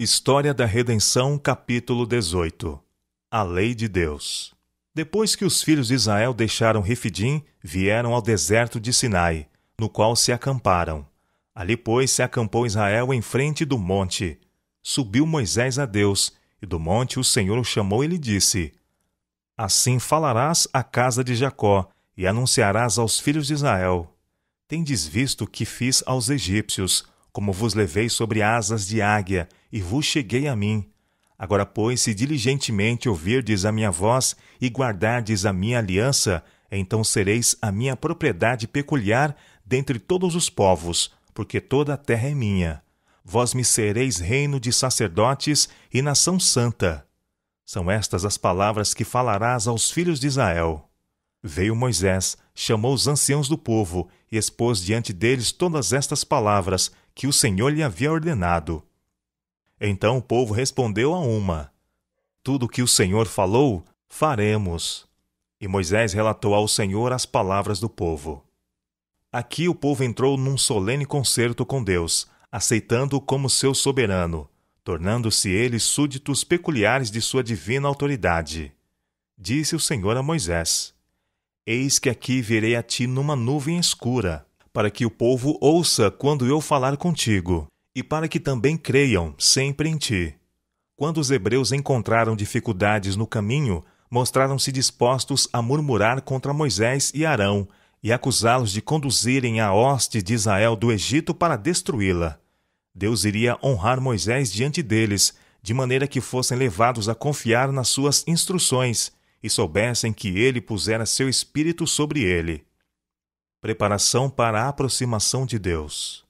História da Redenção, capítulo 18 A Lei de Deus Depois que os filhos de Israel deixaram Refidim, vieram ao deserto de Sinai, no qual se acamparam. Ali, pois, se acampou Israel em frente do monte. Subiu Moisés a Deus, e do monte o Senhor o chamou e lhe disse: Assim falarás à casa de Jacó, e anunciarás aos filhos de Israel: Tendes visto o que fiz aos egípcios, como vos levei sobre asas de águia, e vos cheguei a mim. Agora, pois, se diligentemente ouvirdes a minha voz e guardardes a minha aliança, então sereis a minha propriedade peculiar dentre todos os povos, porque toda a terra é minha. Vós me sereis reino de sacerdotes e nação santa. São estas as palavras que falarás aos filhos de Israel. Veio Moisés, chamou os anciãos do povo e expôs diante deles todas estas palavras que o Senhor lhe havia ordenado. Então o povo respondeu a uma: Tudo o que o Senhor falou, faremos. E Moisés relatou ao Senhor as palavras do povo. Aqui o povo entrou num solene concerto com Deus, aceitando-o como seu soberano, tornando-se eles súditos peculiares de sua divina autoridade. Disse o Senhor a Moisés: Eis que aqui virei a ti numa nuvem escura, para que o povo ouça quando eu falar contigo, e para que também creiam sempre em ti. Quando os hebreus encontraram dificuldades no caminho, mostraram-se dispostos a murmurar contra Moisés e Arão e acusá-los de conduzirem a hoste de Israel do Egito para destruí-la. Deus iria honrar Moisés diante deles, de maneira que fossem levados a confiar nas suas instruções e soubessem que ele pusera seu espírito sobre ele. Preparação para a aproximação de Deus.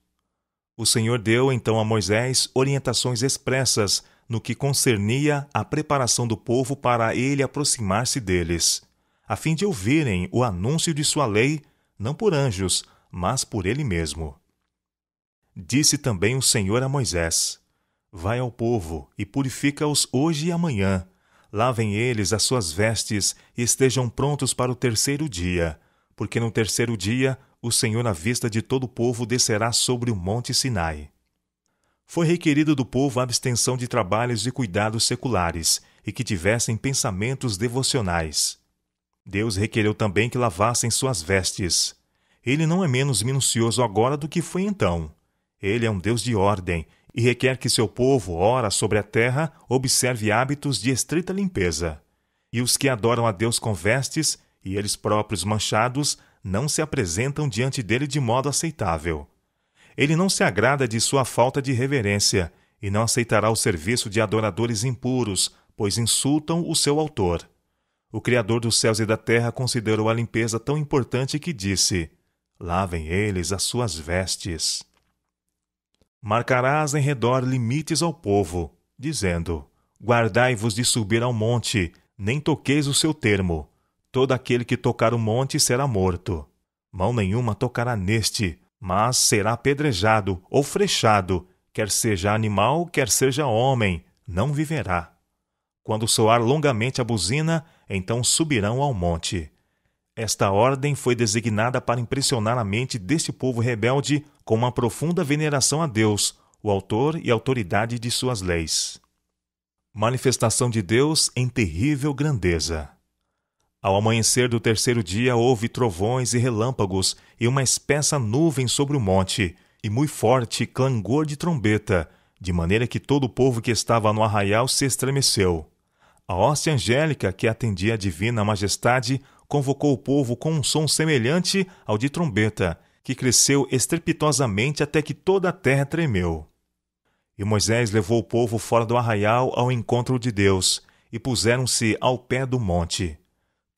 O Senhor deu então a Moisés orientações expressas no que concernia a preparação do povo para ele aproximar-se deles, a fim de ouvirem o anúncio de sua lei, não por anjos, mas por ele mesmo. Disse também o Senhor a Moisés: Vai ao povo e purifica-os hoje e amanhã. Lavem eles as suas vestes e estejam prontos para o terceiro dia, porque no terceiro dia o Senhor, na vista de todo o povo, descerá sobre o monte Sinai. Foi requerido do povo a abstenção de trabalhos e cuidados seculares, e que tivessem pensamentos devocionais. Deus requereu também que lavassem suas vestes. Ele não é menos minucioso agora do que foi então. Ele é um Deus de ordem e requer que seu povo, ora sobre a terra, observe hábitos de estrita limpeza. E os que adoram a Deus com vestes e eles próprios manchados não se apresentam diante dele de modo aceitável. Ele não se agrada de sua falta de reverência e não aceitará o serviço de adoradores impuros, pois insultam o seu autor. O Criador dos céus e da terra considerou a limpeza tão importante que disse: Lavem eles as suas vestes. Marcarás em redor limites ao povo, dizendo: Guardai-vos de subir ao monte, nem toqueis o seu termo, Todo aquele que tocar o monte será morto. Mão nenhuma tocará neste, mas será apedrejado ou frechado, quer seja animal, quer seja homem, não viverá. Quando soar longamente a buzina, então subirão ao monte. Esta ordem foi designada para impressionar a mente deste povo rebelde com uma profunda veneração a Deus, o autor e autoridade de suas leis. Manifestação de Deus em terrível grandeza. Ao amanhecer do terceiro dia, houve trovões e relâmpagos, e uma espessa nuvem sobre o monte, e muito forte clangor de trombeta, de maneira que todo o povo que estava no arraial se estremeceu. A hoste angélica, que atendia a divina majestade, convocou o povo com um som semelhante ao de trombeta, que cresceu estrepitosamente até que toda a terra tremeu. E Moisés levou o povo fora do arraial ao encontro de Deus, e puseram-se ao pé do monte.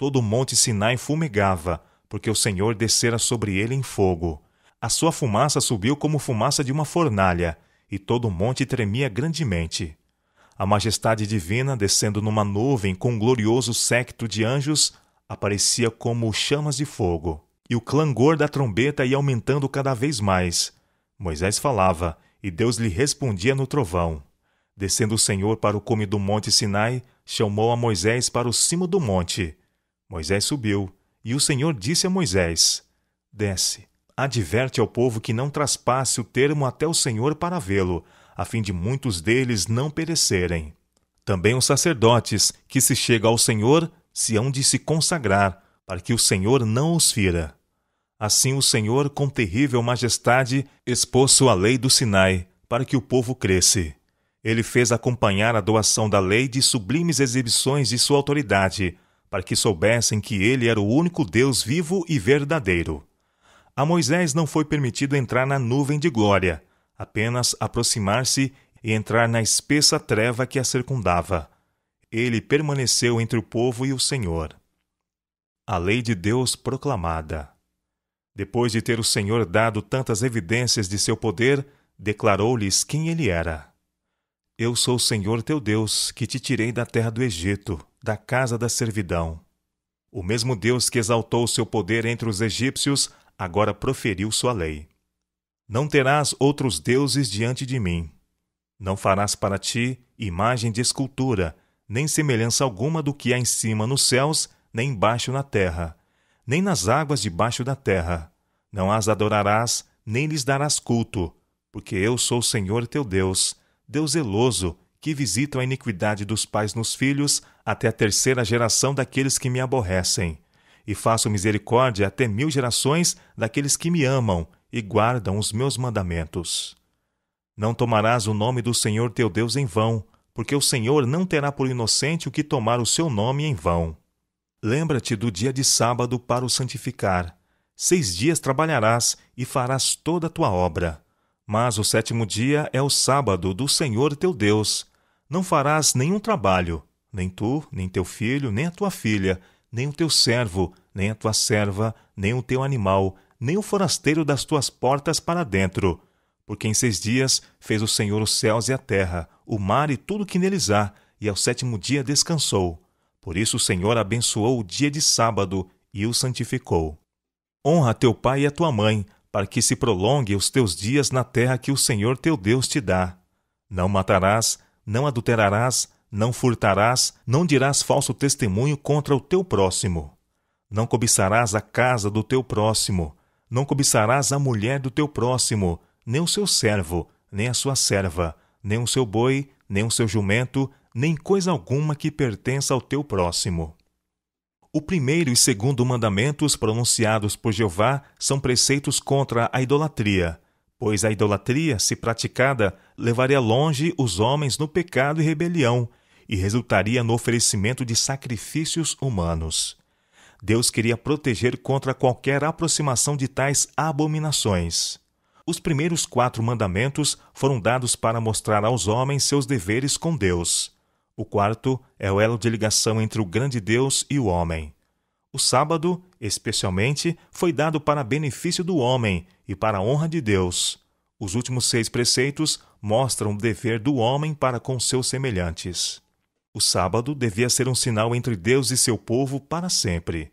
Todo o monte Sinai fumegava, porque o Senhor descera sobre ele em fogo. A sua fumaça subiu como fumaça de uma fornalha, e todo o monte tremia grandemente. A majestade divina, descendo numa nuvem com um glorioso séquito de anjos, aparecia como chamas de fogo. E o clangor da trombeta ia aumentando cada vez mais. Moisés falava, e Deus lhe respondia no trovão. Descendo o Senhor para o cume do monte Sinai, chamou a Moisés para o cimo do monte. Moisés subiu, e o Senhor disse a Moisés: Desce, adverte ao povo que não traspasse o termo até o Senhor para vê-lo, a fim de muitos deles não perecerem. Também os sacerdotes, que se chegam ao Senhor, se hão de se consagrar, para que o Senhor não os fira. Assim o Senhor, com terrível majestade, expôs sua lei do Sinai, para que o povo cresce. Ele fez acompanhar a doação da lei de sublimes exibições de sua autoridade, para que soubessem que ele era o único Deus vivo e verdadeiro. A Moisés não foi permitido entrar na nuvem de glória, apenas aproximar-se e entrar na espessa treva que a circundava. Ele permaneceu entre o povo e o Senhor. A lei de Deus proclamada. Depois de ter o Senhor dado tantas evidências de seu poder, declarou-lhes quem ele era. Eu sou o Senhor teu Deus, que te tirei da terra do Egito, da casa da servidão. O mesmo Deus que exaltou seu poder entre os egípcios, agora proferiu sua lei. Não terás outros deuses diante de mim. Não farás para ti imagem de escultura, nem semelhança alguma do que há em cima nos céus, nem embaixo na terra, nem nas águas debaixo da terra. Não as adorarás, nem lhes darás culto, porque eu sou o Senhor teu Deus, Deus zeloso, que visita a iniquidade dos pais nos filhos até a terceira geração daqueles que me aborrecem. E faço misericórdia até mil gerações daqueles que me amam e guardam os meus mandamentos. Não tomarás o nome do Senhor teu Deus em vão, porque o Senhor não terá por inocente o que tomar o seu nome em vão. Lembra-te do dia de sábado para o santificar. Seis dias trabalharás e farás toda a tua obra mas o sétimo dia é o sábado do Senhor teu Deus. Não farás nenhum trabalho, nem tu, nem teu filho, nem a tua filha, nem o teu servo, nem a tua serva, nem o teu animal, nem o forasteiro das tuas portas para dentro. Porque em seis dias fez o Senhor os céus e a terra, o mar e tudo que neles há, e ao sétimo dia descansou. Por isso o Senhor abençoou o dia de sábado e o santificou. Honra teu pai e a tua mãe, para que se prolongue os teus dias na terra que o Senhor teu Deus te dá. Não matarás, não adulterarás, não furtarás, não dirás falso testemunho contra o teu próximo. Não cobiçarás a casa do teu próximo, não cobiçarás a mulher do teu próximo, nem o seu servo, nem a sua serva, nem o seu boi, nem o seu jumento, nem coisa alguma que pertença ao teu próximo. O primeiro e segundo mandamentos pronunciados por Jeová são preceitos contra a idolatria, pois a idolatria, se praticada, levaria longe os homens no pecado e rebelião e resultaria no oferecimento de sacrifícios humanos. Deus queria proteger contra qualquer aproximação de tais abominações. Os primeiros quatro mandamentos foram dados para mostrar aos homens seus deveres com Deus. O quarto é o elo de ligação entre o grande Deus e o homem. O sábado, especialmente, foi dado para benefício do homem e para a honra de Deus. Os últimos seis preceitos mostram o dever do homem para com seus semelhantes. O sábado devia ser um sinal entre Deus e seu povo para sempre.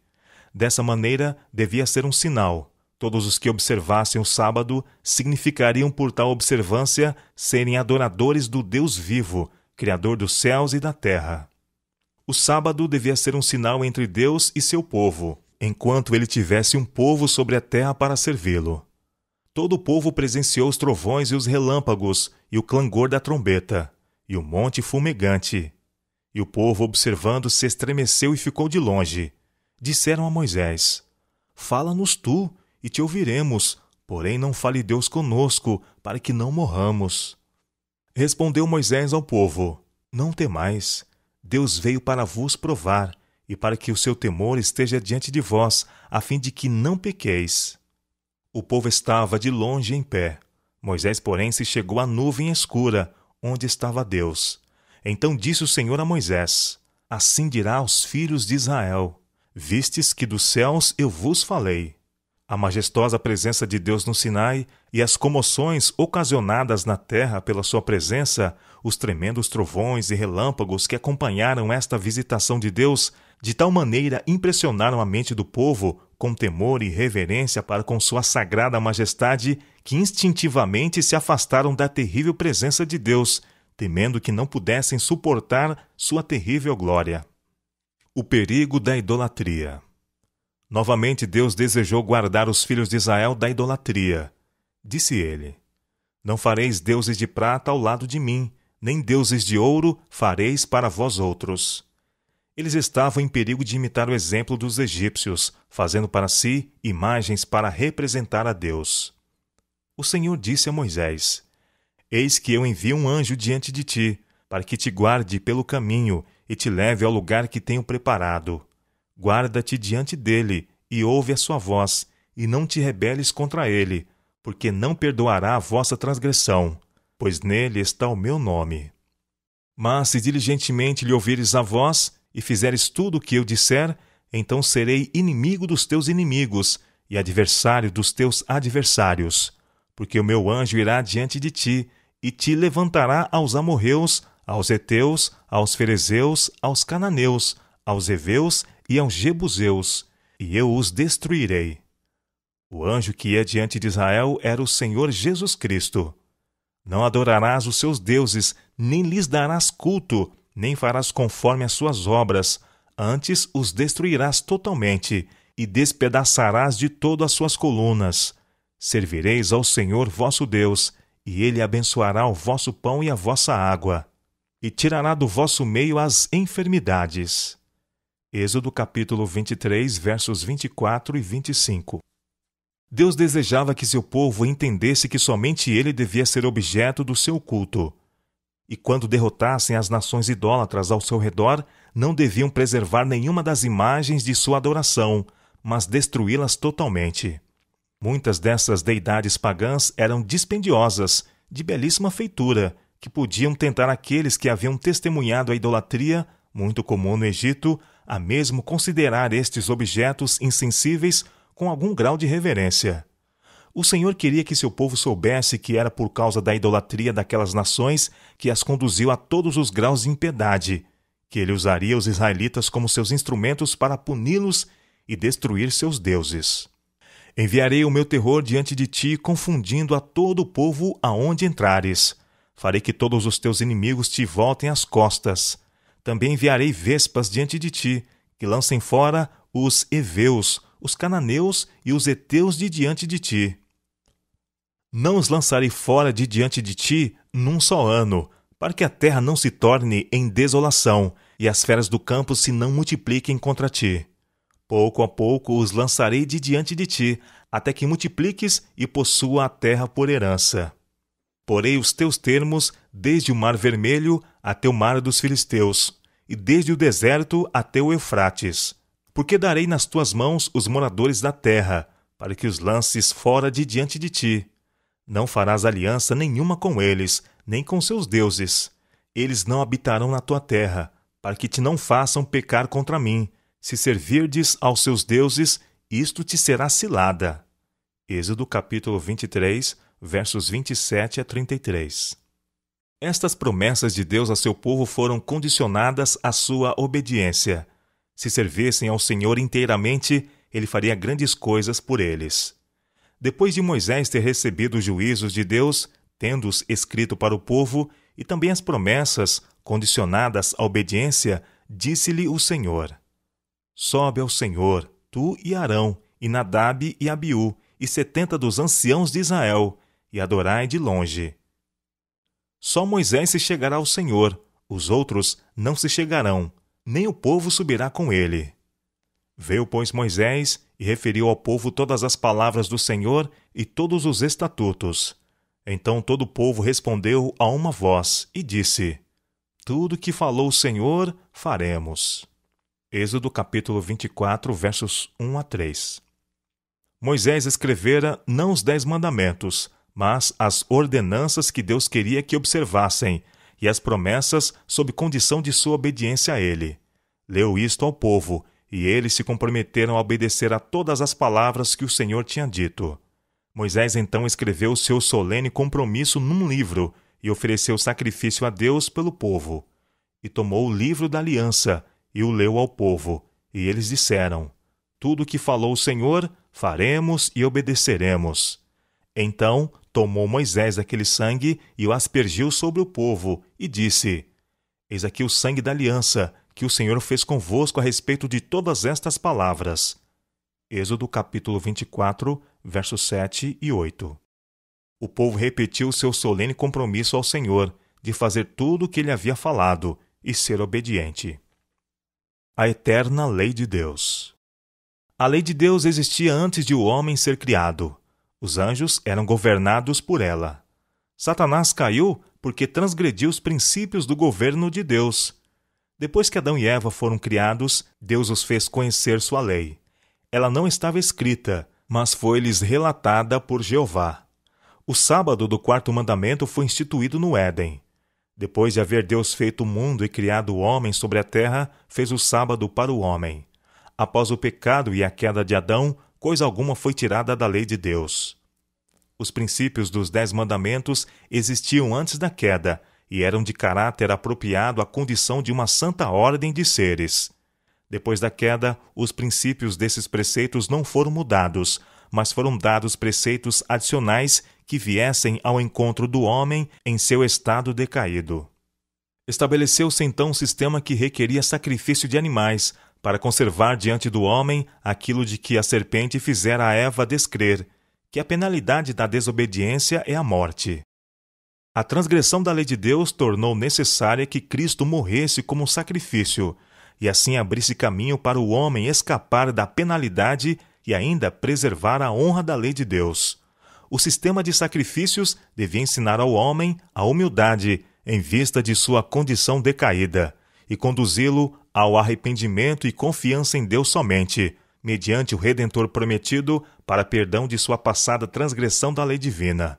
Dessa maneira, devia ser um sinal. Todos os que observassem o sábado significariam, por tal observância, serem adoradores do Deus vivo Criador dos céus e da terra. O sábado devia ser um sinal entre Deus e seu povo, enquanto ele tivesse um povo sobre a terra para servi-lo. Todo o povo presenciou os trovões e os relâmpagos, e o clangor da trombeta, e o monte fumegante. E o povo, observando, se estremeceu e ficou de longe. Disseram a Moisés: Fala-nos tu, e te ouviremos, porém não fale Deus conosco, para que não morramos. Respondeu Moisés ao povo: Não temais. Deus veio para vos provar e para que o seu temor esteja diante de vós, a fim de que não pequeis. O povo estava de longe em pé. Moisés, porém, se chegou à nuvem escura, onde estava Deus. Então disse o Senhor a Moisés: Assim dirá aos filhos de Israel: Vistes que dos céus eu vos falei. A majestosa presença de Deus no Sinai e as comoções ocasionadas na terra pela sua presença, os tremendos trovões e relâmpagos que acompanharam esta visitação de Deus, de tal maneira impressionaram a mente do povo com temor e reverência para com sua sagrada majestade, que instintivamente se afastaram da terrível presença de Deus, temendo que não pudessem suportar sua terrível glória. O perigo da idolatria. Novamente Deus desejou guardar os filhos de Israel da idolatria. Disse ele: Não fareis deuses de prata ao lado de mim, nem deuses de ouro fareis para vós outros. Eles estavam em perigo de imitar o exemplo dos egípcios, fazendo para si imagens para representar a Deus. O Senhor disse a Moisés: Eis que eu envio um anjo diante de ti, para que te guarde pelo caminho e te leve ao lugar que tenho preparado. Guarda-te diante dele e ouve a sua voz, e não te rebeles contra ele, porque não perdoará a vossa transgressão, pois nele está o meu nome. Mas se diligentemente lhe ouvires a voz e fizeres tudo o que eu disser, então serei inimigo dos teus inimigos e adversário dos teus adversários, porque o meu anjo irá diante de ti e te levantará aos amorreus, aos heteus, aos ferezeus, aos cananeus, aos heveus e aos é Jebuseus, e eu os destruirei. O anjo que ia é diante de Israel era o Senhor Jesus Cristo. Não adorarás os seus deuses, nem lhes darás culto, nem farás conforme as suas obras, antes os destruirás totalmente, e despedaçarás de todo as suas colunas. Servireis ao Senhor vosso Deus, e ele abençoará o vosso pão e a vossa água, e tirará do vosso meio as enfermidades. Êxodo capítulo 23, versos 24 e 25. Deus desejava que seu povo entendesse que somente ele devia ser objeto do seu culto. E quando derrotassem as nações idólatras ao seu redor, não deviam preservar nenhuma das imagens de sua adoração, mas destruí-las totalmente. Muitas dessas deidades pagãs eram dispendiosas, de belíssima feitura, que podiam tentar aqueles que haviam testemunhado a idolatria, muito comum no Egito, a mesmo considerar estes objetos insensíveis com algum grau de reverência. O Senhor queria que seu povo soubesse que era por causa da idolatria daquelas nações que as conduziu a todos os graus de impiedade, que ele usaria os israelitas como seus instrumentos para puni-los e destruir seus deuses. Enviarei o meu terror diante de ti, confundindo a todo o povo aonde entrares. Farei que todos os teus inimigos te voltem às costas. Também enviarei vespas diante de ti, que lancem fora os heveus, os cananeus e os heteus de diante de ti. Não os lançarei fora de diante de ti num só ano, para que a terra não se torne em desolação e as feras do campo se não multipliquem contra ti. Pouco a pouco os lançarei de diante de ti, até que multipliques e possua a terra por herança. Porei os teus termos desde o Mar Vermelho até o mar dos filisteus, e desde o deserto até o Eufrates. Porque darei nas tuas mãos os moradores da terra, para que os lances fora de diante de ti. Não farás aliança nenhuma com eles, nem com seus deuses. Eles não habitarão na tua terra, para que te não façam pecar contra mim. Se servirdes aos seus deuses, isto te será cilada. Êxodo capítulo 23, versos 27 a 33. Estas promessas de Deus a seu povo foram condicionadas à sua obediência. Se servissem ao Senhor inteiramente, ele faria grandes coisas por eles. Depois de Moisés ter recebido os juízos de Deus, tendo-os escrito para o povo, e também as promessas condicionadas à obediência, disse-lhe o Senhor: Sobe ao Senhor, tu e Arão, e Nadab e Abiú, e setenta dos anciãos de Israel, e adorai de longe. Só Moisés se chegará ao Senhor, os outros não se chegarão, nem o povo subirá com ele. Veio, pois, Moisés e referiu ao povo todas as palavras do Senhor e todos os estatutos. Então todo o povo respondeu a uma voz e disse: Tudo que falou o Senhor, faremos. Êxodo capítulo 24, versos 1 a 3. Moisés escrevera não os dez mandamentos, mas as ordenanças que Deus queria que observassem e as promessas sob condição de sua obediência a ele. Leu isto ao povo, e eles se comprometeram a obedecer a todas as palavras que o Senhor tinha dito. Moisés então escreveu seu solene compromisso num livro e ofereceu sacrifício a Deus pelo povo. E tomou o livro da aliança e o leu ao povo, e eles disseram: Tudo o que falou o Senhor, faremos e obedeceremos. Então tomou Moisés aquele sangue e o aspergiu sobre o povo, e disse: Eis aqui o sangue da aliança, que o Senhor fez convosco a respeito de todas estas palavras. Êxodo capítulo 24, versos 7 e 8. O povo repetiu seu solene compromisso ao Senhor de fazer tudo o que ele havia falado e ser obediente. A eterna lei de Deus. A lei de Deus existia antes de o homem ser criado. Os anjos eram governados por ela. Satanás caiu porque transgrediu os princípios do governo de Deus. Depois que Adão e Eva foram criados, Deus os fez conhecer sua lei. Ela não estava escrita, mas foi-lhes relatada por Jeová. O sábado do quarto mandamento foi instituído no Éden. Depois de haver Deus feito o mundo e criado o homem sobre a terra, fez o sábado para o homem. Após o pecado e a queda de Adão, coisa alguma foi tirada da lei de Deus. Os princípios dos Dez Mandamentos existiam antes da queda e eram de caráter apropriado à condição de uma santa ordem de seres. Depois da queda, os princípios desses preceitos não foram mudados, mas foram dados preceitos adicionais que viessem ao encontro do homem em seu estado decaído. Estabeleceu-se então um sistema que requeria sacrifício de animais, para conservar diante do homem aquilo de que a serpente fizera a Eva descrer, que a penalidade da desobediência é a morte. A transgressão da lei de Deus tornou necessária que Cristo morresse como um sacrifício, e assim abrisse caminho para o homem escapar da penalidade e ainda preservar a honra da lei de Deus. O sistema de sacrifícios devia ensinar ao homem a humildade em vista de sua condição decaída e conduzi-lo ao arrependimento e confiança em Deus somente, mediante o Redentor prometido para perdão de sua passada transgressão da lei divina.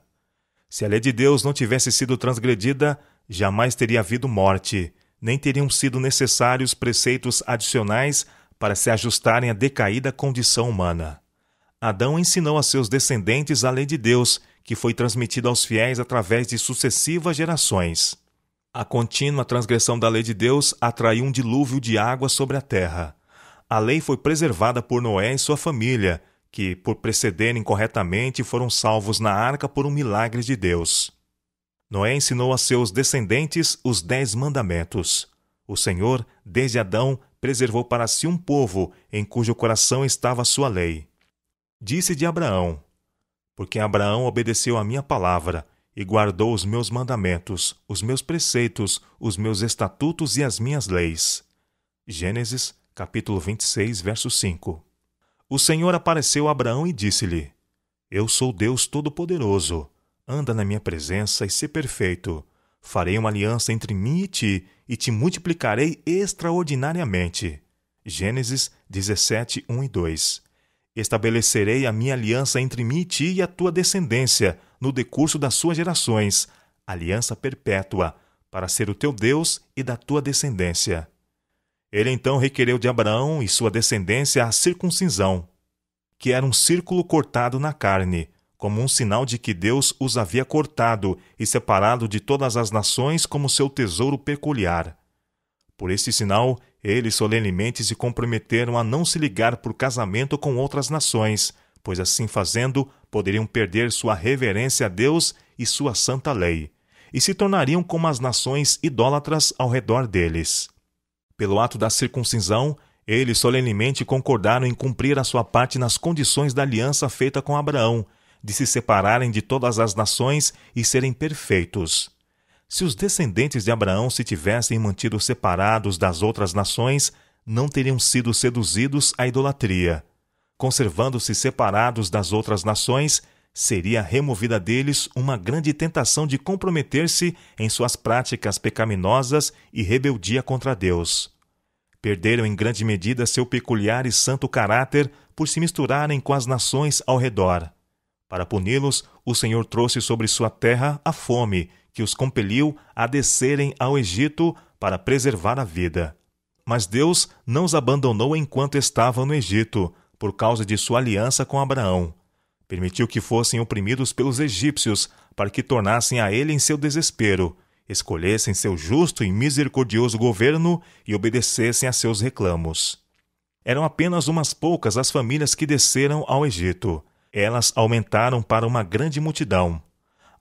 Se a lei de Deus não tivesse sido transgredida, jamais teria havido morte, nem teriam sido necessários preceitos adicionais para se ajustarem à decaída condição humana. Adão ensinou a seus descendentes a lei de Deus, que foi transmitida aos fiéis através de sucessivas gerações. A contínua transgressão da lei de Deus atraiu um dilúvio de água sobre a terra. A lei foi preservada por Noé e sua família, que, por precederem corretamente, foram salvos na arca por um milagre de Deus. Noé ensinou a seus descendentes os Dez Mandamentos. O Senhor, desde Adão, preservou para si um povo em cujo coração estava a sua lei. Disse de Abraão: Porque Abraão obedeceu a minha palavra e guardou os meus mandamentos, os meus preceitos, os meus estatutos e as minhas leis. Gênesis, capítulo 26, verso 5. O Senhor apareceu a Abraão e disse-lhe: Eu sou Deus Todo-Poderoso. Anda na minha presença e se perfeito. Farei uma aliança entre mim e ti, e te multiplicarei extraordinariamente. Gênesis 17, 1 e 2. Estabelecerei a minha aliança entre mim e ti e a tua descendência, no decurso das suas gerações, aliança perpétua, para ser o teu Deus e da tua descendência. Ele então requereu de Abraão e sua descendência a circuncisão, que era um círculo cortado na carne, como um sinal de que Deus os havia cortado e separado de todas as nações como seu tesouro peculiar. Por este sinal, eles solenemente se comprometeram a não se ligar por casamento com outras nações, pois assim fazendo poderiam perder sua reverência a Deus e sua santa lei, e se tornariam como as nações idólatras ao redor deles. Pelo ato da circuncisão, eles solenemente concordaram em cumprir a sua parte nas condições da aliança feita com Abraão, de se separarem de todas as nações e serem perfeitos. Se os descendentes de Abraão se tivessem mantido separados das outras nações, não teriam sido seduzidos à idolatria. Conservando-se separados das outras nações, seria removida deles uma grande tentação de comprometer-se em suas práticas pecaminosas e rebeldia contra Deus. Perderam em grande medida seu peculiar e santo caráter por se misturarem com as nações ao redor. Para puni-los, o Senhor trouxe sobre sua terra a fome, que os compeliu a descerem ao Egito para preservar a vida. Mas Deus não os abandonou enquanto estavam no Egito, por causa de sua aliança com Abraão. Permitiu que fossem oprimidos pelos egípcios, para que tornassem a ele em seu desespero, escolhessem seu justo e misericordioso governo e obedecessem a seus reclamos. Eram apenas umas poucas as famílias que desceram ao Egito. Elas aumentaram para uma grande multidão,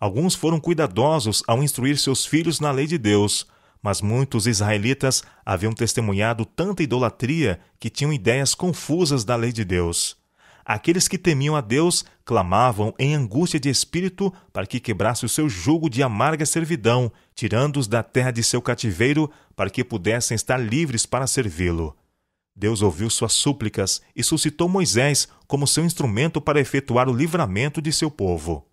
Alguns foram cuidadosos ao instruir seus filhos na lei de Deus, mas muitos israelitas haviam testemunhado tanta idolatria que tinham ideias confusas da lei de Deus. Aqueles que temiam a Deus clamavam em angústia de espírito para que quebrasse o seu jugo de amarga servidão, tirando-os da terra de seu cativeiro para que pudessem estar livres para servi-lo. Deus ouviu suas súplicas e suscitou Moisés como seu instrumento para efetuar o livramento de seu povo.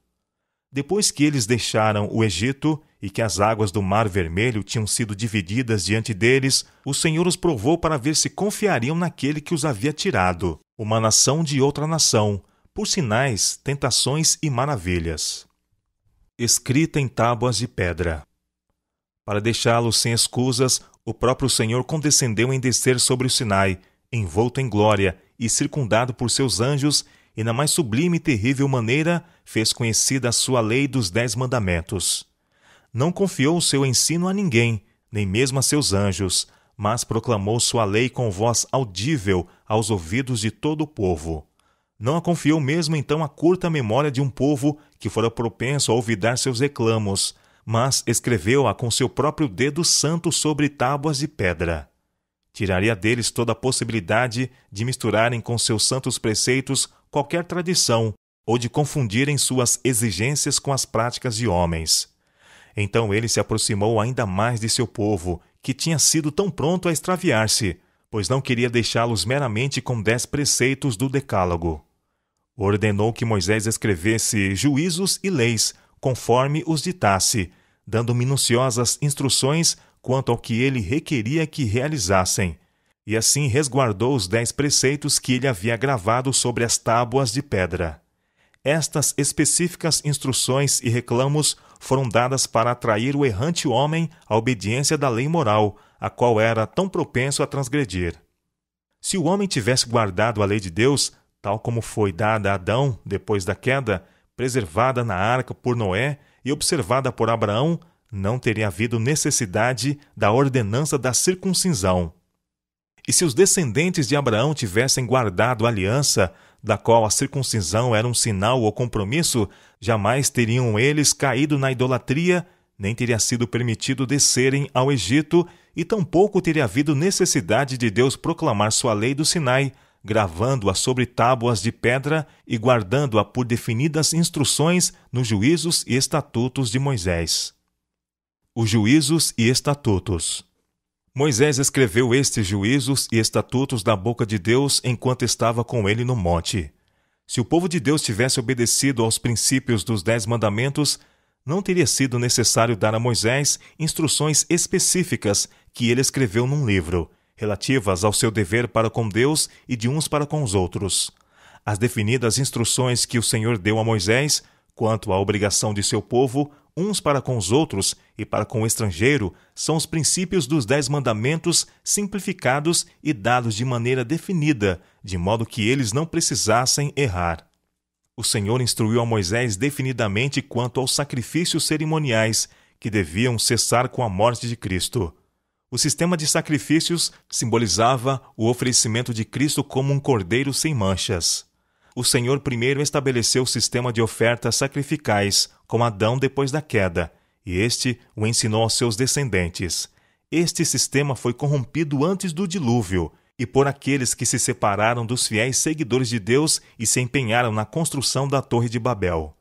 Depois que eles deixaram o Egito e que as águas do Mar Vermelho tinham sido divididas diante deles, o Senhor os provou para ver se confiariam naquele que os havia tirado, uma nação de outra nação, por sinais, tentações e maravilhas. Escrita em tábuas de pedra. Para deixá-los sem escusas, o próprio Senhor condescendeu em descer sobre o Sinai, envolto em glória e circundado por seus anjos, e na mais sublime e terrível maneira fez conhecida a sua lei dos Dez Mandamentos. Não confiou o seu ensino a ninguém, nem mesmo a seus anjos, mas proclamou sua lei com voz audível aos ouvidos de todo o povo. Não a confiou mesmo então à curta memória de um povo que fora propenso a olvidar seus reclamos, mas escreveu-a com seu próprio dedo santo sobre tábuas de pedra. Tiraria deles toda a possibilidade de misturarem com seus santos preceitos qualquer tradição, ou de confundirem suas exigências com as práticas de homens. Então ele se aproximou ainda mais de seu povo, que tinha sido tão pronto a extraviar-se, pois não queria deixá-los meramente com dez preceitos do Decálogo. Ordenou que Moisés escrevesse juízos e leis, conforme os ditasse, dando minuciosas instruções quanto ao que ele requeria que realizassem, e assim resguardou os dez preceitos que ele havia gravado sobre as tábuas de pedra. Estas específicas instruções e reclamos foram dadas para atrair o errante homem à obediência da lei moral, a qual era tão propenso a transgredir. Se o homem tivesse guardado a lei de Deus, tal como foi dada a Adão depois da queda, preservada na arca por Noé e observada por Abraão, não teria havido necessidade da ordenança da circuncisão. E se os descendentes de Abraão tivessem guardado a aliança, da qual a circuncisão era um sinal ou compromisso, jamais teriam eles caído na idolatria, nem teria sido permitido descerem ao Egito, e tampouco teria havido necessidade de Deus proclamar sua lei do Sinai, gravando-a sobre tábuas de pedra e guardando-a por definidas instruções nos juízos e estatutos de Moisés. Os juízos e estatutos. Moisés escreveu estes juízos e estatutos da boca de Deus enquanto estava com ele no monte. Se o povo de Deus tivesse obedecido aos princípios dos Dez Mandamentos, não teria sido necessário dar a Moisés instruções específicas que ele escreveu num livro, relativas ao seu dever para com Deus e de uns para com os outros. As definidas instruções que o Senhor deu a Moisés quanto à obrigação de seu povo uns para com os outros e para com o estrangeiro são os princípios dos Dez Mandamentos simplificados e dados de maneira definida, de modo que eles não precisassem errar. O Senhor instruiu a Moisés definidamente quanto aos sacrifícios cerimoniais que deviam cessar com a morte de Cristo. O sistema de sacrifícios simbolizava o oferecimento de Cristo como um cordeiro sem manchas o Senhor primeiro estabeleceu o sistema de ofertas sacrificais com Adão depois da queda, e este o ensinou aos seus descendentes. Este sistema foi corrompido antes do dilúvio e por aqueles que se separaram dos fiéis seguidores de Deus e se empenharam na construção da Torre de Babel.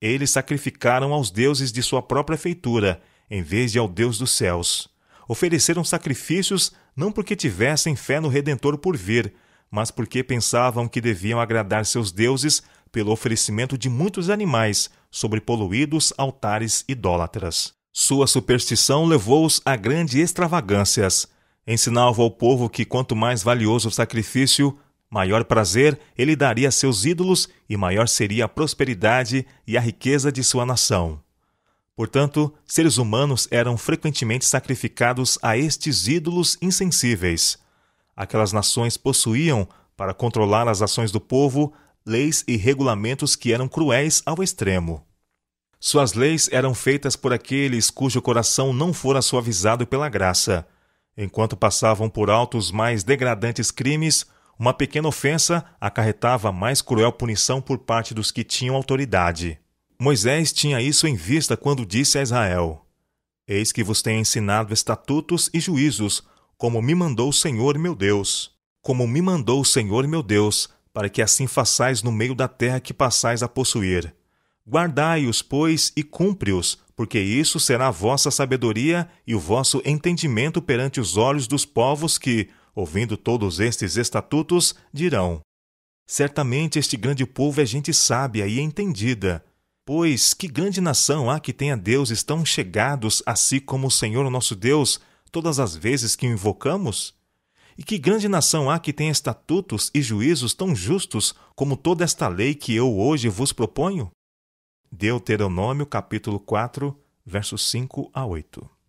Eles sacrificaram aos deuses de sua própria feitura, em vez de ao Deus dos céus. Ofereceram sacrifícios não porque tivessem fé no Redentor por vir, mas porque pensavam que deviam agradar seus deuses pelo oferecimento de muitos animais sobre poluídos altares idólatras. Sua superstição levou-os a grandes extravagâncias. Ensinava ao povo que quanto mais valioso o sacrifício, maior prazer ele daria a seus ídolos e maior seria a prosperidade e a riqueza de sua nação. Portanto, seres humanos eram frequentemente sacrificados a estes ídolos insensíveis. Aquelas nações possuíam, para controlar as ações do povo, leis e regulamentos que eram cruéis ao extremo. Suas leis eram feitas por aqueles cujo coração não fora suavizado pela graça. Enquanto passavam por alto os mais degradantes crimes, uma pequena ofensa acarretava mais cruel punição por parte dos que tinham autoridade. Moisés tinha isso em vista quando disse a Israel: Eis que vos tenho ensinado estatutos e juízos como me mandou o Senhor meu Deus, como me mandou o Senhor meu Deus, para que assim façais no meio da terra que passais a possuir. Guardai-os, pois, e cumpre-os, porque isso será a vossa sabedoria e o vosso entendimento perante os olhos dos povos que, ouvindo todos estes estatutos, dirão: Certamente este grande povo é gente sábia e entendida. Pois que grande nação há que tenha deuses tão chegados a si como o Senhor nosso Deus, todas as vezes que o invocamos? E que grande nação há que tem estatutos e juízos tão justos como toda esta lei que eu hoje vos proponho? Deuteronômio capítulo 4, versos 5 a 8.